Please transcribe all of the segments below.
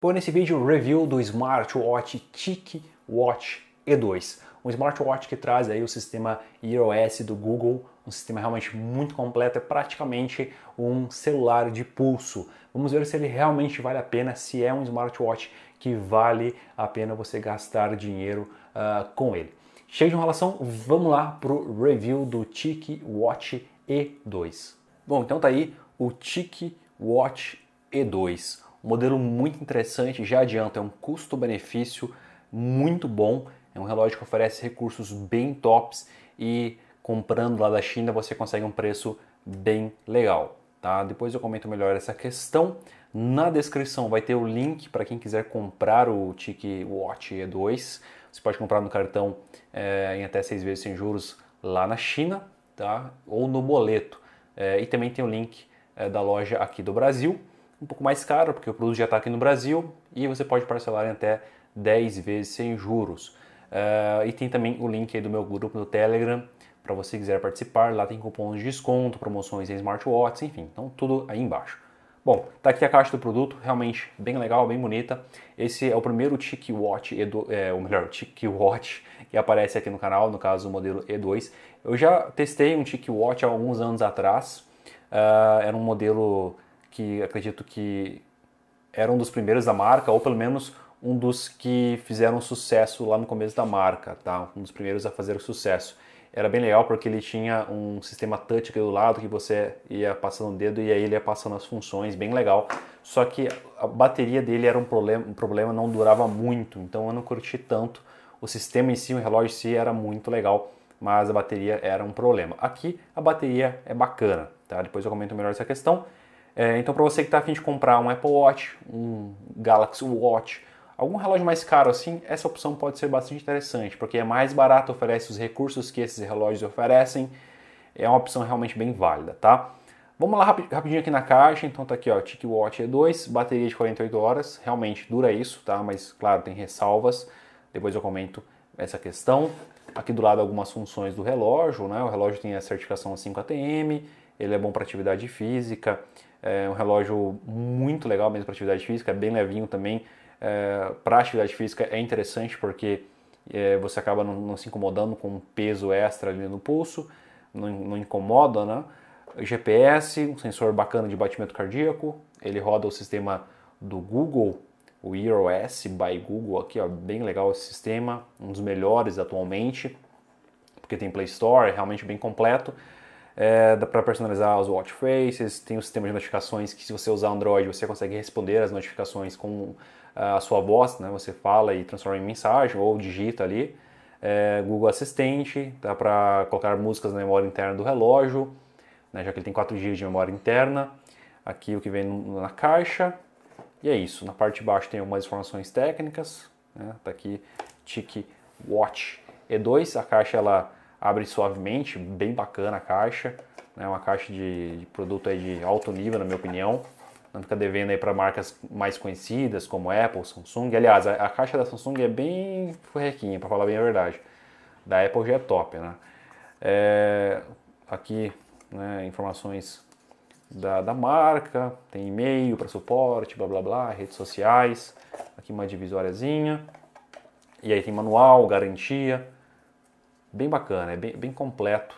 Bom, nesse vídeo review do smartwatch TIC Watch E2, um smartwatch que traz aí o sistema iOS do Google, um sistema realmente muito completo, é praticamente um celular de pulso. Vamos ver se ele realmente vale a pena, se é um smartwatch que vale a pena você gastar dinheiro uh, com ele. Cheio de enrolação, vamos lá pro review do TIC Watch E2. Bom, então tá aí o TIC Watch E2 um modelo muito interessante, já adianto, é um custo-benefício muito bom. É um relógio que oferece recursos bem tops e comprando lá da China você consegue um preço bem legal. Tá? Depois eu comento melhor essa questão. Na descrição vai ter o link para quem quiser comprar o TIC Watch E2. Você pode comprar no cartão é, em até seis vezes sem juros lá na China, tá? ou no boleto. É, e também tem o link é, da loja aqui do Brasil um pouco mais caro, porque o produto já está aqui no Brasil e você pode parcelar em até 10 vezes sem juros. Uh, e tem também o link do meu grupo no Telegram para você quiser participar. Lá tem cupons de desconto, promoções em smartwatches, enfim, então tudo aí embaixo. Bom, tá aqui a caixa do produto, realmente bem legal, bem bonita. Esse é o primeiro Tiki Watch, Edo, é, ou melhor, Tiki Watch que aparece aqui no canal, no caso o modelo E2. Eu já testei um Tiki Watch há alguns anos atrás, uh, era um modelo que acredito que era um dos primeiros da marca, ou pelo menos um dos que fizeram sucesso lá no começo da marca, tá? Um dos primeiros a fazer sucesso. Era bem legal porque ele tinha um sistema touch aqui do lado que você ia passando o dedo e aí ele ia passando as funções, bem legal. Só que a bateria dele era um problema, um problema não durava muito, então eu não curti tanto. O sistema em si, o relógio em si era muito legal, mas a bateria era um problema. Aqui a bateria é bacana, tá? Depois eu comento melhor essa questão. É, então, para você que está afim de comprar um Apple Watch, um Galaxy Watch, algum relógio mais caro assim, essa opção pode ser bastante interessante, porque é mais barato, oferece os recursos que esses relógios oferecem, é uma opção realmente bem válida, tá? Vamos lá rapidinho aqui na caixa, então tá aqui ó, Watch E2, bateria de 48 horas, realmente dura isso, tá? Mas claro, tem ressalvas, depois eu comento essa questão. Aqui do lado algumas funções do relógio, né? O relógio tem a certificação 5ATM, ele é bom para atividade física, é um relógio muito legal mesmo para atividade física, é bem levinho também. É, para atividade física é interessante porque é, você acaba não, não, se incomodando com um peso extra ali no pulso, não, não incomoda, né? GPS, um sensor bacana de batimento cardíaco, ele roda o sistema do Google, o EOS by Google aqui, ó, bem legal esse sistema, um dos melhores atualmente, porque tem Play Store, é realmente bem completo é, para personalizar os watch faces, tem o um sistema de notificações que se você usar Android você consegue responder as notificações com é, a sua voz, né? Você fala e transforma em mensagem ou digita ali. É, Google Assistente, dá para colocar músicas na memória interna do relógio, né? já que ele tem 4 GB de memória interna. Aqui o que vem na caixa. E é isso. Na parte de baixo tem algumas informações técnicas. Né? Tá aqui Tic Watch E2. A caixa ela abre suavemente, bem bacana a caixa, né? Uma caixa de, de produto aí de alto nível, na minha opinião. Não fica devendo aí para marcas mais conhecidas como Apple, Samsung. Aliás, a, a caixa da Samsung é bem furrequinha, para falar bem a verdade. Da Apple já é top, né? É, aqui, né, informações da, da marca, tem e-mail para suporte, blá blá blá, redes sociais, aqui uma divisóriazinha. E aí tem manual, garantia, bem bacana, é bem, bem completo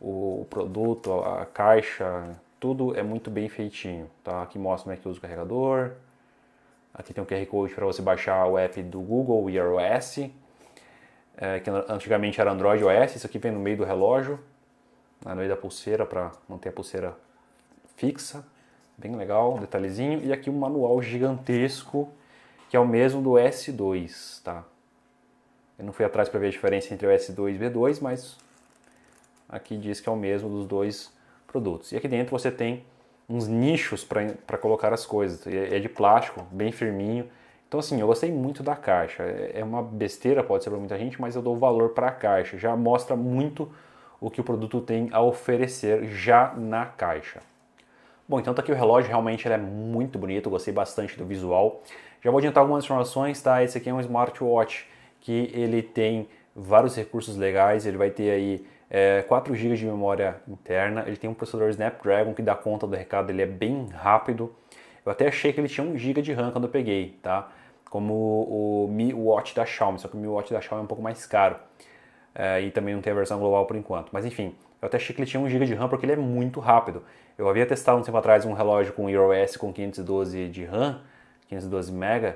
o, o, produto, a, caixa, tudo é muito bem feitinho. Tá? Aqui mostra como é que usa o carregador. Aqui tem um QR Code para você baixar o app do Google e iOS, é, que antigamente era Android OS, isso aqui vem no meio do relógio, né, no meio da pulseira para manter a pulseira fixa. Bem legal, detalhezinho. E aqui um manual gigantesco, que é o mesmo do S2, tá? Eu não fui atrás para ver a diferença entre o S2 e o B2, mas aqui diz que é o mesmo dos dois produtos. E aqui dentro você tem uns nichos para colocar as coisas. É, é de plástico, bem firminho. Então assim, eu gostei muito da caixa. É, é uma besteira, pode ser para muita gente, mas eu dou valor para a caixa. Já mostra muito o que o produto tem a oferecer já na caixa. Bom, então tá aqui o relógio, realmente ele é muito bonito, gostei bastante do visual. Já vou adiantar algumas informações, tá? Esse aqui é um smartwatch que ele tem vários recursos legais, ele vai ter aí é, 4 GB de memória interna, ele tem um processador Snapdragon que dá conta do recado, ele é bem rápido. Eu até achei que ele tinha 1 GB de RAM quando eu peguei, tá? Como o Mi Watch da Xiaomi, só que o Mi Watch da Xiaomi é um pouco mais caro. É, e também não tem a versão global por enquanto. Mas enfim, eu até achei que ele tinha 1 GB de RAM porque ele é muito rápido. Eu havia testado um tempo atrás um relógio com iOS com 512 de RAM, 512 MB,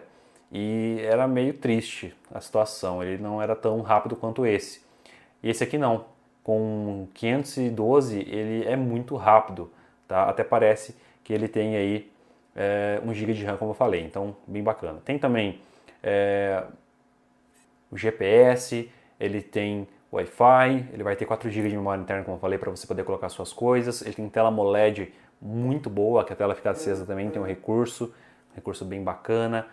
e era meio triste a situação. Ele não era tão rápido quanto esse. Esse aqui não. Com 512 ele é muito rápido, tá? Até parece que ele tem aí é, 1 GB de RAM, como eu falei. Então, bem bacana. Tem também é, o GPS, ele tem Wi-Fi, ele vai ter 4 GB de memória interna, como eu falei, para você poder colocar suas coisas. Ele tem tela AMOLED muito boa, que a tela fica acesa também, tem um recurso, um recurso bem bacana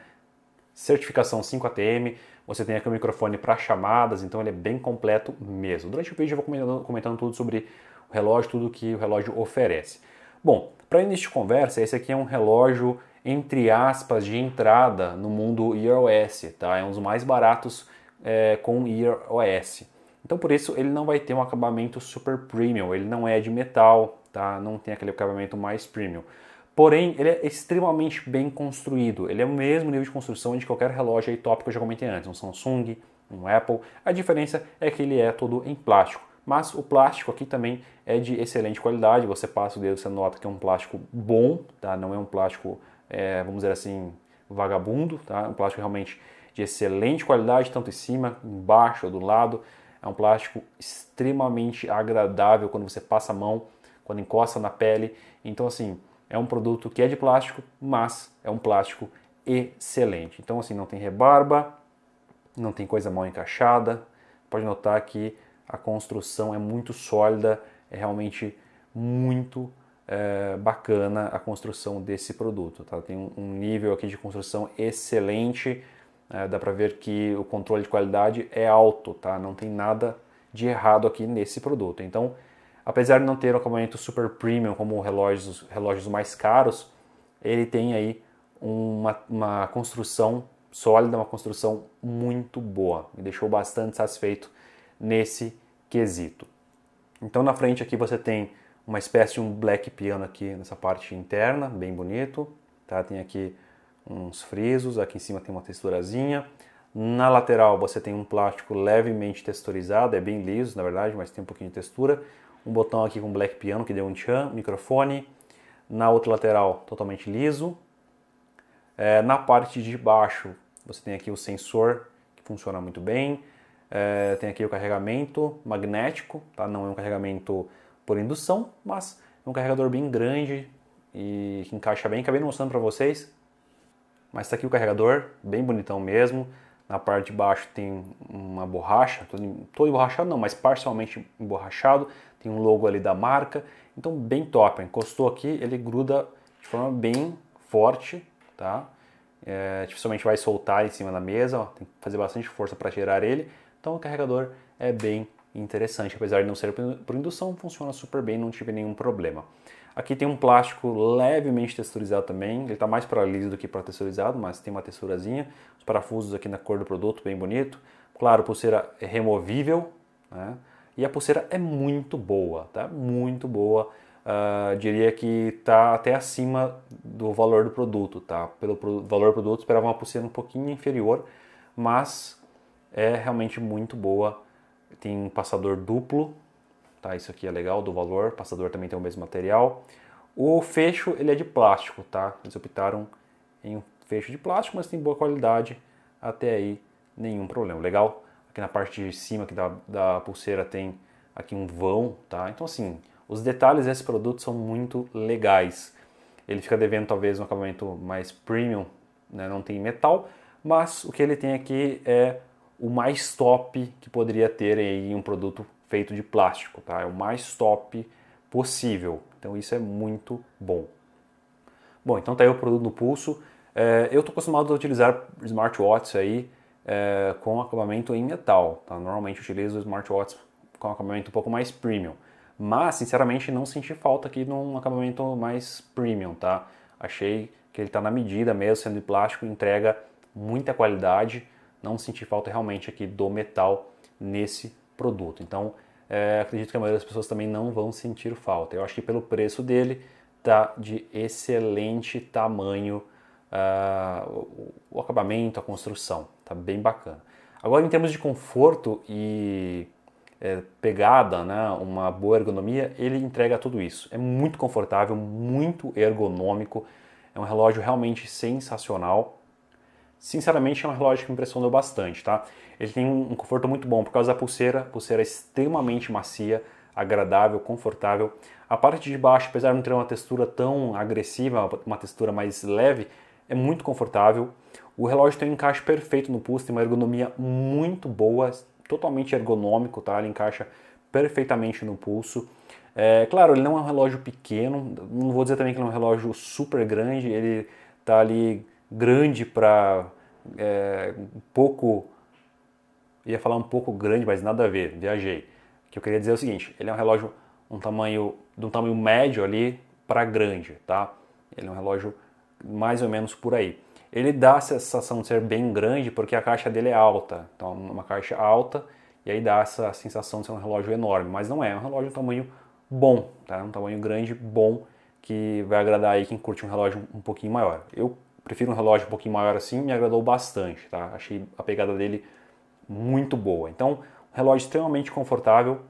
certificação 5ATM, você tem aqui o microfone para chamadas, então ele é bem completo mesmo. Durante o vídeo eu vou comentando, comentando tudo sobre o relógio, tudo que o relógio oferece. Bom, para início de conversa, esse aqui é um relógio entre aspas de entrada no mundo iOS, tá? É um dos mais baratos é, com iOS. Então por isso ele não vai ter um acabamento super premium, ele não é de metal, tá? Não tem aquele acabamento mais premium. Porém, ele é extremamente bem construído. Ele é o mesmo nível de construção de qualquer relógio aí top que eu já comentei antes, um Samsung, um Apple. A diferença é que ele é todo em plástico. Mas o plástico aqui também é de excelente qualidade. Você passa o dedo, você nota que é um plástico bom, tá? Não é um plástico, é, vamos dizer assim, vagabundo, tá? Um plástico realmente de excelente qualidade, tanto em cima, embaixo, do lado. É um plástico extremamente agradável quando você passa a mão, quando encosta na pele. Então, assim, é um produto que é de plástico, mas é um plástico excelente. Então, assim, não tem rebarba, não tem coisa mal encaixada. Pode notar que a construção é muito sólida, é realmente muito é, bacana a construção desse produto. Tá? Tem um, nível aqui de construção excelente, é, dá para ver que o controle de qualidade é alto, tá? não tem nada de errado aqui nesse produto. Então, Apesar de não ter um acabamento super premium como relógios, relógios mais caros, ele tem aí uma, uma construção sólida, uma construção muito boa. Me deixou bastante satisfeito nesse quesito. Então na frente aqui você tem uma espécie de um black piano aqui nessa parte interna, bem bonito. Tá? Tem aqui uns frisos, aqui em cima tem uma texturazinha. Na lateral você tem um plástico levemente texturizado, é bem liso na verdade, mas tem um pouquinho de textura um botão aqui com black piano que deu um tchan, microfone, na outra lateral totalmente liso. É, na parte de baixo você tem aqui o sensor que funciona muito bem, é, tem aqui o carregamento magnético, tá? não é um carregamento por indução, mas é um carregador bem grande e que encaixa bem. Acabei não mostrando para vocês, mas está aqui o carregador, bem bonitão mesmo. Na parte de baixo tem uma borracha, todo, todo borrachado não, mas parcialmente emborrachado. Tem um logo ali da marca. Então, bem top. Encostou aqui, ele gruda de forma bem forte, tá? É, dificilmente vai soltar em cima da mesa, ó, tem que fazer bastante força para tirar ele. Então, o carregador é bem interessante, apesar de não ser por indução, funciona super bem, não tive nenhum problema. Aqui tem um plástico levemente texturizado também, ele está mais para liso do que para texturizado, mas tem uma texturazinha. Os parafusos aqui na cor do produto, bem bonito. Claro, pulseira é removível, né? E a pulseira é muito boa, tá? Muito boa. Uh, diria que está até acima do valor do produto, tá? Pelo pro, valor do produto esperava uma pulseira um pouquinho inferior, mas é realmente muito boa. Tem um passador duplo, tá? Isso aqui é legal, do valor, o passador também tem o mesmo material. O fecho, ele é de plástico, tá? Eles optaram em um fecho de plástico, mas tem boa qualidade, até aí nenhum problema, legal? Aqui na parte de cima aqui da, da pulseira tem aqui um vão, tá? Então assim, os detalhes desse produto são muito legais. Ele fica devendo talvez um acabamento mais premium, né? não tem metal, mas o que ele tem aqui é o mais top que poderia ter em um produto feito de plástico, tá? É o mais top possível. Então isso é muito bom. Bom, então tá aí o produto no pulso. É, eu estou acostumado a utilizar smartwatches aí é, com acabamento em metal. Tá? Normalmente utilizo smartwatches com acabamento um pouco mais premium. Mas, sinceramente, não senti falta aqui num acabamento mais premium, tá? Achei que ele está na medida mesmo, sendo de plástico, entrega muita qualidade. Não senti falta realmente aqui do metal nesse produto. Então, é, acredito que a maioria das pessoas também não vão sentir falta. Eu acho que pelo preço dele tá de excelente tamanho uh, o acabamento, a construção, tá bem bacana. Agora em termos de conforto e é, pegada, né, uma boa ergonomia, ele entrega tudo isso. É muito confortável, muito ergonômico, é um relógio realmente sensacional sinceramente é um relógio que me impressionou bastante, tá? Ele tem um conforto muito bom por causa da pulseira, pulseira é extremamente macia, agradável, confortável. A parte de baixo, apesar de não ter uma textura tão agressiva, uma textura mais leve, é muito confortável. O relógio tem um encaixe perfeito no pulso, tem uma ergonomia muito boa, totalmente ergonômico, tá? Ele encaixa perfeitamente no pulso. É, claro, ele não é um relógio pequeno, não vou dizer também que ele é um relógio super grande, ele tá ali grande para é, um pouco. Ia falar um pouco grande, mas nada a ver, viajei. O que eu queria dizer é o seguinte: ele é um relógio um tamanho, de um tamanho médio ali para grande, tá? Ele é um relógio mais ou menos por aí. Ele dá a sensação de ser bem grande porque a caixa dele é alta, então é uma caixa alta, e aí dá essa sensação de ser um relógio enorme, mas não é, é um relógio de tamanho bom, tá? Um tamanho grande, bom, que vai agradar aí quem curte um relógio um pouquinho maior. Eu prefiro um relógio um pouquinho maior assim, me agradou bastante, tá? Achei a pegada dele muito boa. Então, um relógio extremamente confortável,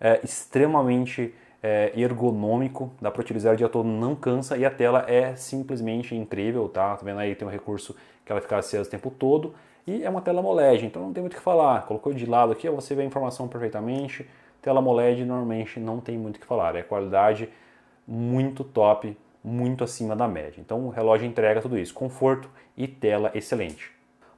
é, extremamente é, ergonômico, dá para utilizar o dia todo, não cansa e a tela é simplesmente incrível, tá? Tá vendo aí, tem um recurso que ela fica acesa o tempo todo e é uma tela AMOLED, então não tem muito o que falar. Colocou de lado aqui, você vê a informação perfeitamente. Tela AMOLED normalmente não tem muito o que falar, é qualidade muito top muito acima da média. Então o relógio entrega tudo isso, conforto e tela excelente.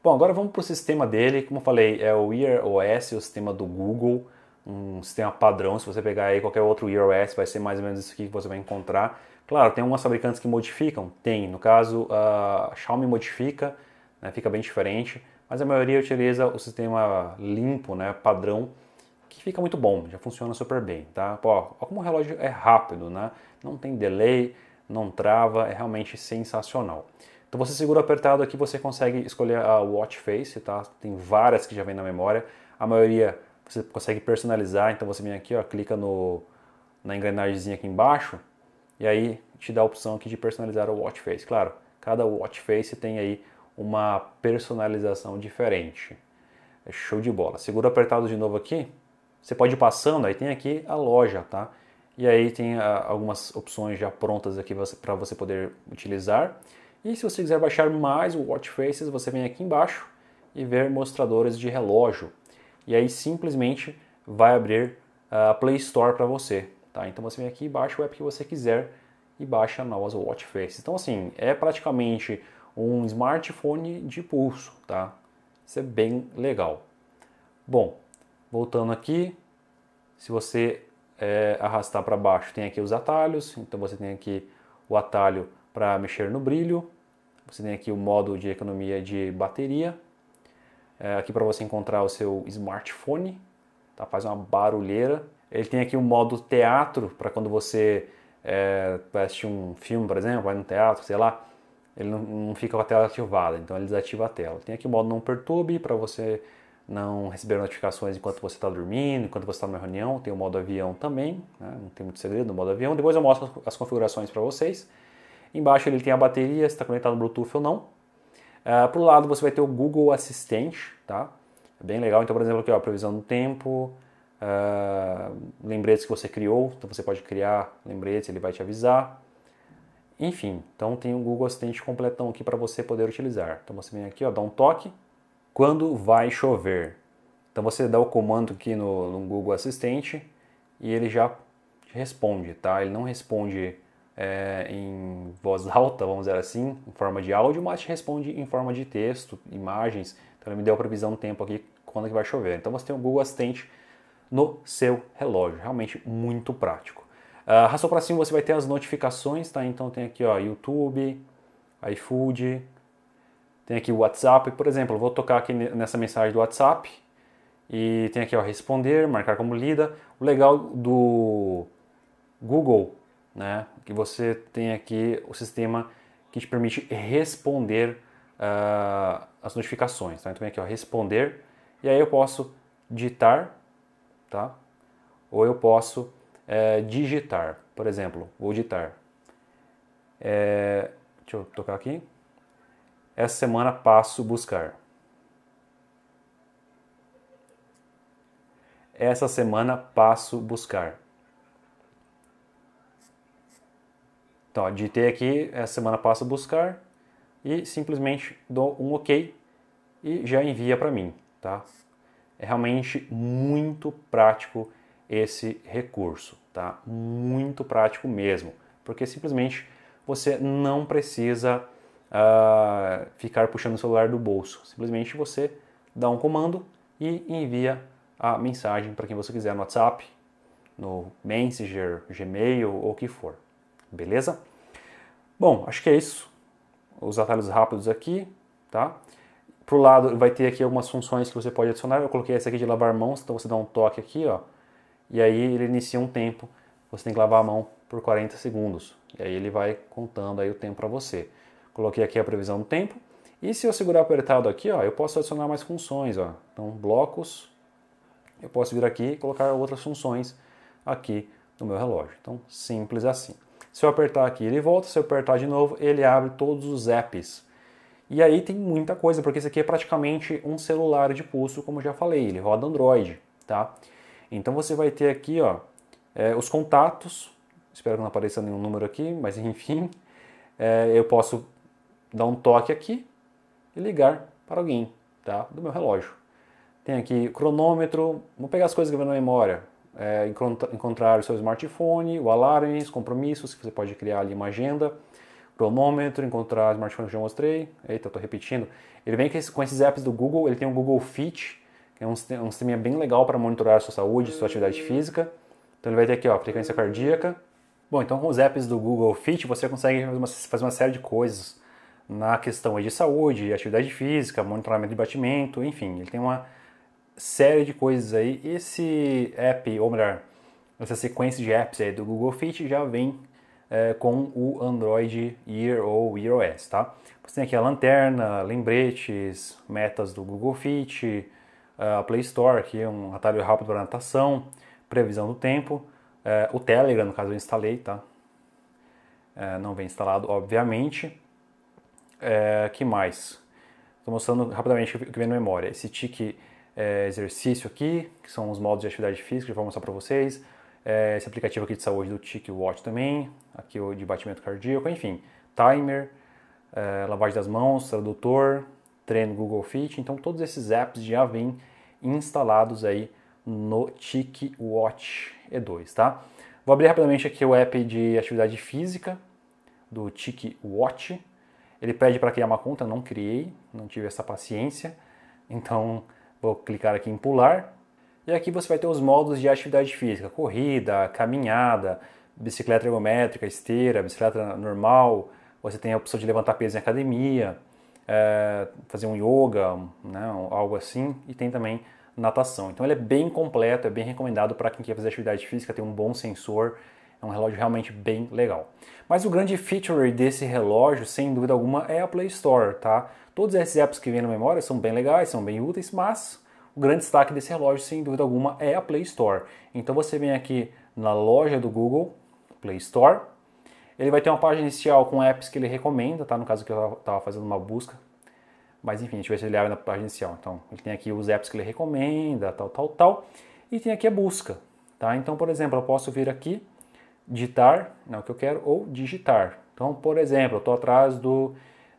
Bom, agora vamos para o sistema dele, como eu falei, é o Ear OS, é o sistema do Google, um sistema padrão, se você pegar aí qualquer outro Ear OS, vai ser mais ou menos isso aqui que você vai encontrar. Claro, tem algumas fabricantes que modificam, tem, no caso a Xiaomi modifica, né, fica bem diferente, mas a maioria utiliza o sistema limpo, né, padrão, que fica muito bom, já funciona super bem, tá? Pô, ó, como o relógio é rápido, né? Não tem delay, não trava, é realmente sensacional. Então você segura apertado aqui, você consegue escolher a watch face, tá? Tem várias que já vem na memória. A maioria você consegue personalizar, então você vem aqui, ó, clica no na engrenagemzinha aqui embaixo e aí te dá a opção aqui de personalizar o watch face. Claro, cada watch face tem aí uma personalização diferente. É show de bola. Segura apertado de novo aqui. Você pode ir passando, aí tem aqui a loja, tá? E aí tem ah, algumas opções já prontas aqui para você poder utilizar. E se você quiser baixar mais o Watch Faces, você vem aqui embaixo e ver mostradores de relógio. E aí simplesmente vai abrir ah, a Play Store para você. Tá? Então você vem aqui e baixa o app que você quiser e baixa novas Watch Faces. Então assim, é praticamente um smartphone de pulso, tá? Isso é bem legal. Bom, voltando aqui, se você é, arrastar para baixo, tem aqui os atalhos, então você tem aqui o atalho para mexer no brilho, você tem aqui o modo de economia de bateria, é, aqui para você encontrar o seu smartphone, tá? faz uma barulheira. Ele tem aqui o um modo teatro para quando você é, um filme, por exemplo, vai no teatro, sei lá, ele não, não fica com a tela ativada, então ele desativa a tela. Tem aqui o modo não perturbe para você não receber notificações enquanto você está dormindo, enquanto você está numa reunião. Tem o modo avião também, né? não tem muito segredo no modo avião. Depois eu mostro as configurações para vocês. Embaixo ele tem a bateria, se está conectado no Bluetooth ou não. Uh, ah, para o lado você vai ter o Google Assistente, tá? É bem legal. Então, por exemplo, aqui ó, previsão do tempo, uh, lembretes que você criou. Então você pode criar lembretes, ele vai te avisar. Enfim, então tem o Google Assistente completão aqui para você poder utilizar. Então você vem aqui, ó, dá um toque, quando vai chover. Então você dá o comando aqui no, no Google Assistente e ele já responde, tá? Ele não responde é, em voz alta, vamos dizer assim, em forma de áudio, mas te responde em forma de texto, imagens. Então ele me deu a previsão do tempo aqui quando é que vai chover. Então você tem o Google Assistente no seu relógio, realmente muito prático. Uh, ah, para cima você vai ter as notificações, tá? Então tem aqui ó, YouTube, iFood, tem aqui o WhatsApp, por exemplo, vou tocar aqui nessa mensagem do WhatsApp e tem aqui ó, responder, marcar como lida. O legal do Google, né, que você tem aqui o sistema que te permite responder uh, as notificações. Tá? Então vem aqui ó, responder e aí eu posso digitar, tá? Ou eu posso é, digitar, por exemplo, vou digitar. É, deixa eu tocar aqui. Essa semana passo buscar. Essa semana passo buscar. Então, digitei aqui, essa semana passo buscar e simplesmente dou um OK e já envia para mim, tá? É realmente muito prático esse recurso, tá? Muito prático mesmo, porque simplesmente você não precisa uh, ficar puxando o celular do bolso. Simplesmente você dá um comando e envia a mensagem para quem você quiser no WhatsApp, no Messenger, Gmail ou o que for. Beleza? Bom, acho que é isso. Os atalhos rápidos aqui, tá? Pro lado vai ter aqui algumas funções que você pode adicionar. Eu coloquei essa aqui de lavar mãos, então você dá um toque aqui, ó. E aí ele inicia um tempo. Você tem que lavar a mão por 40 segundos. E aí ele vai contando aí o tempo para você. Coloquei aqui a previsão do tempo. E se eu segurar apertado aqui, ó, eu posso adicionar mais funções. Ó. Então, blocos, eu posso vir aqui e colocar outras funções aqui no meu relógio. Então, simples assim. Se eu apertar aqui, ele volta. Se eu apertar de novo, ele abre todos os apps. E aí tem muita coisa, porque isso aqui é praticamente um celular de pulso, como já falei. Ele roda Android, tá? Então, você vai ter aqui ó, é, os contatos. Espero que não apareça nenhum número aqui, mas enfim. É, eu posso dar um toque aqui e ligar para alguém, tá? Do meu relógio. Tem aqui cronômetro, vou pegar as coisas que vem na memória. É, encontrar o seu smartphone, o alarmes, compromissos, que você pode criar ali uma agenda. Cronômetro, encontrar o smartphone que eu já mostrei. Eita, estou repetindo. Ele vem com esses apps do Google, ele tem o Google Fit, que é um, um sistema bem legal para monitorar a sua saúde, sua atividade hum. física. Então ele vai ter aqui, ó, frequência cardíaca. Bom, então com os apps do Google Fit você consegue fazer uma, fazer uma série de coisas na questão de saúde, atividade física, monitoramento de batimento, enfim, ele tem uma série de coisas aí. Esse app, ou melhor, essa sequência de apps aí do Google Fit já vem é, com o Android Ear ou Ear OS, tá? Você tem aqui a lanterna, lembretes, metas do Google Fit, é, a Play Store, aqui é um atalho rápido para natação, previsão do tempo, é, o Telegram, no caso eu instalei, tá? É, não vem instalado, obviamente é, que mais? Estou mostrando rapidamente o que vem na memória. Esse tique é, exercício aqui, que são os modos de atividade física, que eu vou mostrar para vocês. É, esse aplicativo aqui de saúde do Tic Watch também, aqui o de batimento cardíaco, enfim, timer, é, lavagem das mãos, tradutor, treino Google Fit. Então, todos esses apps já vêm instalados aí no Tic Watch E2, tá? Vou abrir rapidamente aqui o app de atividade física do Tic Watch. Ele pede para criar uma conta, não criei, não tive essa paciência. Então vou clicar aqui em pular. E aqui você vai ter os modos de atividade física: corrida, caminhada, bicicleta ergométrica, esteira, bicicleta normal. Você tem a opção de levantar peso em academia, é, fazer um yoga, né, algo assim. E tem também natação. Então ele é bem completo, é bem recomendado para quem quer fazer atividade física, tem um bom sensor é um relógio realmente bem legal. Mas o grande feature desse relógio, sem dúvida alguma, é a Play Store, tá? Todos esses apps que vêm na memória são bem legais, são bem úteis, mas o grande destaque desse relógio, sem dúvida alguma, é a Play Store. Então você vem aqui na loja do Google, Play Store, ele vai ter uma página inicial com apps que ele recomenda, tá? No caso que eu estava fazendo uma busca. Mas enfim, deixa eu ver se ele abre na página inicial. Então, ele tem aqui os apps que ele recomenda, tal, tal, tal. E tem aqui a busca, tá? Então, por exemplo, eu posso vir aqui digitar, não né, que eu quero, ou digitar. Então, por exemplo, eu estou atrás do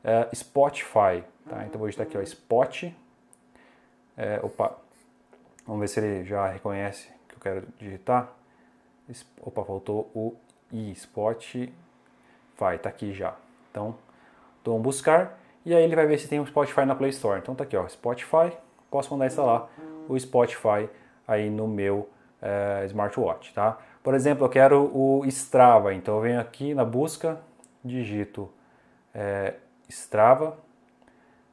uh, Spotify. Tá? Então, vou digitar aqui, ó, Spot. É, opa, vamos ver se ele já reconhece que eu quero digitar. Opa, faltou o i, Spotify. Tá aqui já. Então, dou um buscar e aí ele vai ver se tem um Spotify na Play Store. Então, tá aqui, ó, Spotify. Posso mandar instalar o Spotify aí no meu uh, smartwatch, tá? Por exemplo, eu quero o Strava, então eu venho aqui na busca, digito é, Strava,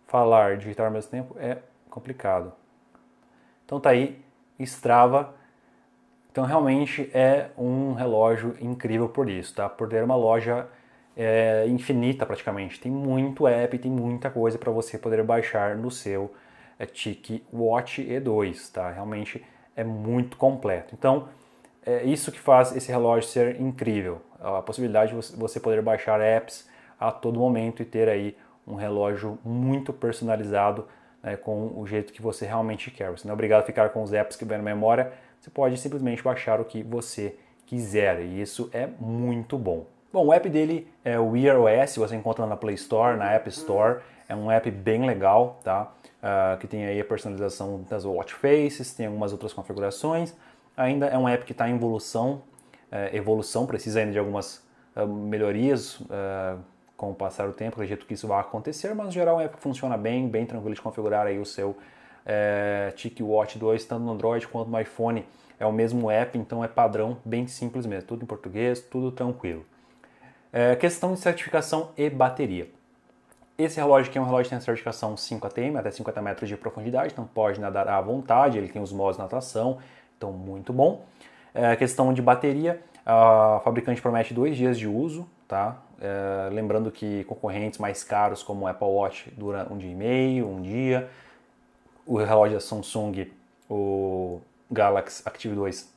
falar, digitar ao mesmo tempo é complicado. Então tá aí Strava. Então realmente é um relógio incrível por isso, tá? Por ter uma loja é, infinita praticamente. Tem muito app, tem muita coisa para você poder baixar no seu é, TIC Watch E2, tá? Realmente é muito completo. Então é isso que faz esse relógio ser incrível. A possibilidade de você poder baixar apps a todo momento e ter aí um relógio muito personalizado né, com o jeito que você realmente quer. Você não é obrigado a ficar com os apps que vem na memória, você pode simplesmente baixar o que você quiser e isso é muito bom. Bom, o app dele é o Wear OS, você encontra na Play Store, na App Store, é um app bem legal, tá? Uh, que tem aí a personalização das watch faces, tem algumas outras configurações, ainda é uma app que está em evolução, é, evolução precisa ainda de algumas é, melhorias é, com o passar do tempo, acredito que isso vai acontecer, mas no geral é uma app que funciona bem, bem tranquilo de configurar aí o seu é, TicWatch 2, tanto no Android quanto no iPhone, é o mesmo app, então é padrão, bem simples mesmo, tudo em português, tudo tranquilo. É, questão de certificação e bateria. Esse relógio aqui é um relógio que tem a certificação 5 ATM, até 50 metros de profundidade, então pode nadar à vontade, ele tem os modos de natação, então muito bom. É, questão de bateria, a fabricante promete dois dias de uso, tá? É, lembrando que concorrentes mais caros como o Apple Watch dura um dia e meio, um dia. O relógio da Samsung, o Galaxy Active 2,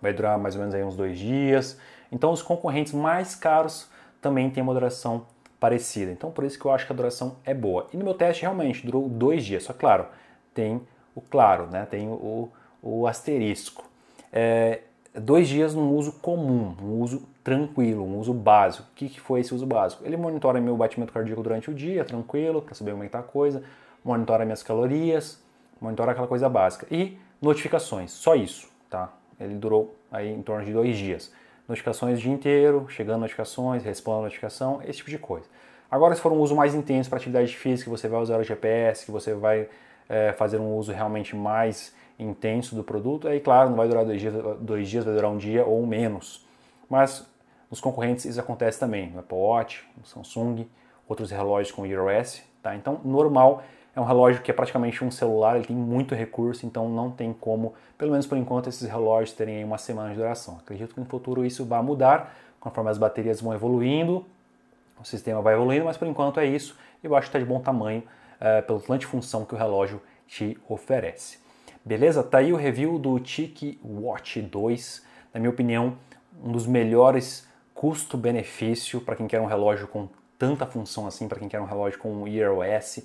vai durar mais ou menos aí uns dois dias. Então os concorrentes mais caros também têm uma duração parecida. Então por isso que eu acho que a duração é boa. E no meu teste realmente durou dois dias, só claro, tem o claro, né? Tem o, o asterisco. É, dois dias num uso comum, um uso tranquilo, um uso básico. O que, que foi esse uso básico? Ele monitora meu batimento cardíaco durante o dia, tranquilo, para saber como é que tá a coisa, monitora minhas calorias, monitora aquela coisa básica. E notificações, só isso, tá? Ele durou aí em torno de dois dias. Notificações o dia inteiro, chegando notificações, respondendo notificação, esse tipo de coisa. Agora, se for um uso mais intenso para atividade física, você vai usar o GPS, que você vai é, fazer um uso realmente mais intenso do produto. Aí, claro, não vai durar dois dias, dois dias vai durar um dia ou menos. Mas nos concorrentes isso acontece também, no Apple Watch, no Samsung, outros relógios com iOS, tá? Então, normal, é um relógio que é praticamente um celular, ele tem muito recurso, então não tem como, pelo menos por enquanto, esses relógios terem aí uma semana de duração. Acredito que no futuro isso vai mudar, conforme as baterias vão evoluindo, o sistema vai evoluindo, mas por enquanto é isso, eu acho que está de bom tamanho eh, pelo tanto de função que o relógio te oferece. Beleza? Tá aí o review do TIC Watch 2. Na minha opinião, um dos melhores custo-benefício para quem quer um relógio com tanta função assim, para quem quer um relógio com iOS,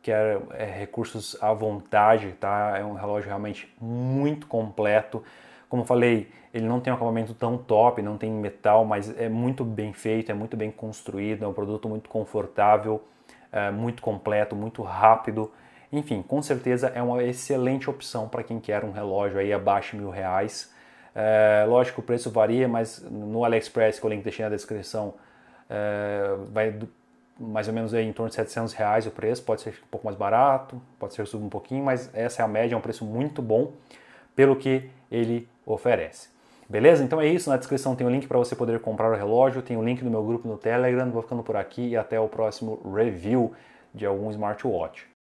quer é, recursos à vontade, tá? É um relógio realmente muito completo. Como eu falei, ele não tem um acabamento tão top, não tem metal, mas é muito bem feito, é muito bem construído, é um produto muito confortável, é, muito completo, muito rápido enfim, com certeza é uma excelente opção para quem quer um relógio aí abaixo de mil reais. É, lógico, o preço varia, mas no AliExpress, que eu link deixei na descrição, é, vai do, mais ou menos aí em torno de 700 reais o preço. Pode ser um pouco mais barato, pode ser subir um pouquinho, mas essa é a média, é um preço muito bom pelo que ele oferece. Beleza? Então é isso. Na descrição tem o um link para você poder comprar o relógio, tem o um link do meu grupo no Telegram. Vou ficando por aqui e até o próximo review de algum smartwatch.